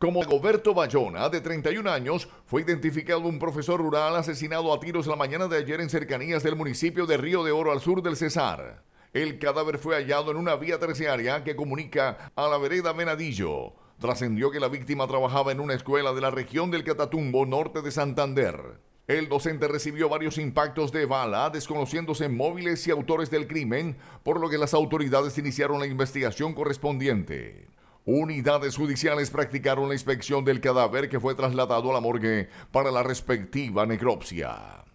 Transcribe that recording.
Como Goberto Bayona, de 31 años, fue identificado un profesor rural asesinado a tiros la mañana de ayer en cercanías del municipio de Río de Oro al sur del Cesar. El cadáver fue hallado en una vía terciaria que comunica a la vereda Venadillo. Trascendió que la víctima trabajaba en una escuela de la región del Catatumbo, norte de Santander. El docente recibió varios impactos de bala, desconociéndose móviles y autores del crimen, por lo que las autoridades iniciaron la investigación correspondiente. Unidades judiciales practicaron la inspección del cadáver que fue trasladado a la morgue para la respectiva necropsia.